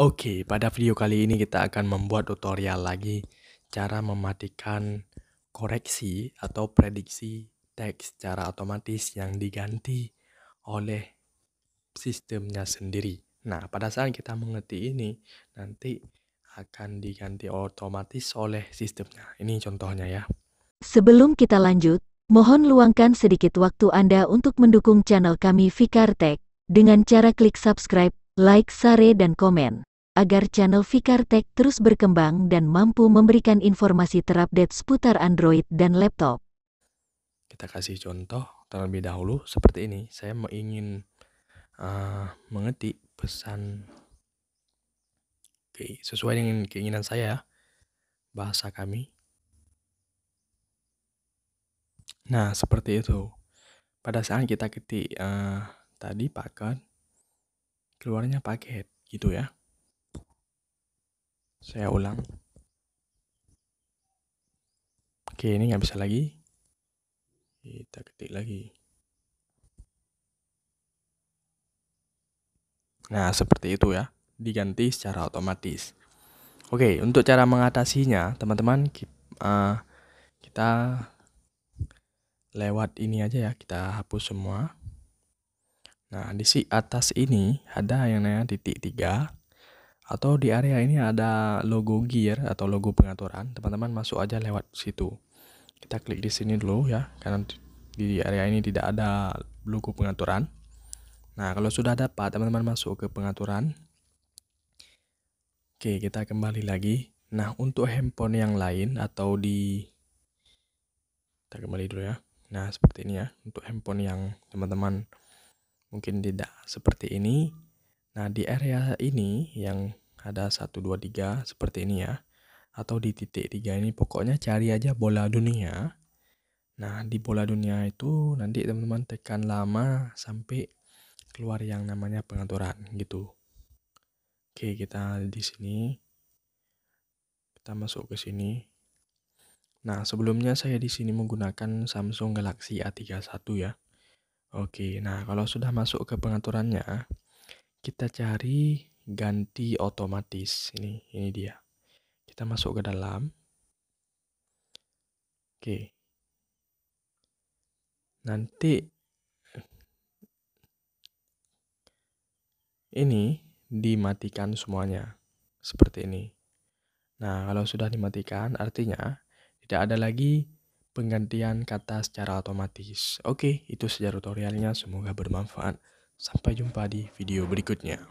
Oke, pada video kali ini kita akan membuat tutorial lagi cara mematikan koreksi atau prediksi teks secara otomatis yang diganti oleh sistemnya sendiri. Nah, pada saat kita mengerti ini, nanti akan diganti otomatis oleh sistemnya. Ini contohnya ya. Sebelum kita lanjut, Mohon luangkan sedikit waktu Anda untuk mendukung channel kami Fikar dengan cara klik subscribe, like, share, dan komen. Agar channel Fikar terus berkembang dan mampu memberikan informasi terupdate seputar Android dan laptop. Kita kasih contoh terlebih dahulu seperti ini. Saya ingin uh, mengetik pesan Oke, sesuai dengan keinginan saya bahasa kami Nah, seperti itu. Pada saat kita ketik uh, eh, tadi paket, keluarnya paket gitu ya. Saya ulang. Oke, ini nggak bisa lagi. Kita ketik lagi. Nah, seperti itu ya. Diganti secara otomatis. Oke, untuk cara mengatasinya, teman-teman, uh, kita lewat ini aja ya kita hapus semua nah di si atas ini ada yang namanya titik tiga atau di area ini ada logo gear atau logo pengaturan teman-teman masuk aja lewat situ kita klik di sini dulu ya karena di area ini tidak ada logo pengaturan nah kalau sudah dapat teman-teman masuk ke pengaturan oke kita kembali lagi nah untuk handphone yang lain atau di kita kembali dulu ya Nah, seperti ini ya, untuk handphone yang teman-teman mungkin tidak seperti ini. Nah, di area ini yang ada 1, 2, 3 seperti ini ya. Atau di titik 3 ini pokoknya cari aja bola dunia. Nah, di bola dunia itu nanti teman-teman tekan lama sampai keluar yang namanya pengaturan gitu. Oke, kita di sini. Kita masuk ke sini. Nah, sebelumnya saya di sini menggunakan Samsung Galaxy A31 ya. Oke, nah kalau sudah masuk ke pengaturannya, kita cari ganti otomatis. Ini ini dia. Kita masuk ke dalam. Oke. Nanti ini dimatikan semuanya. Seperti ini. Nah, kalau sudah dimatikan artinya tidak ada lagi penggantian kata secara otomatis. Oke, itu saja tutorialnya. Semoga bermanfaat. Sampai jumpa di video berikutnya.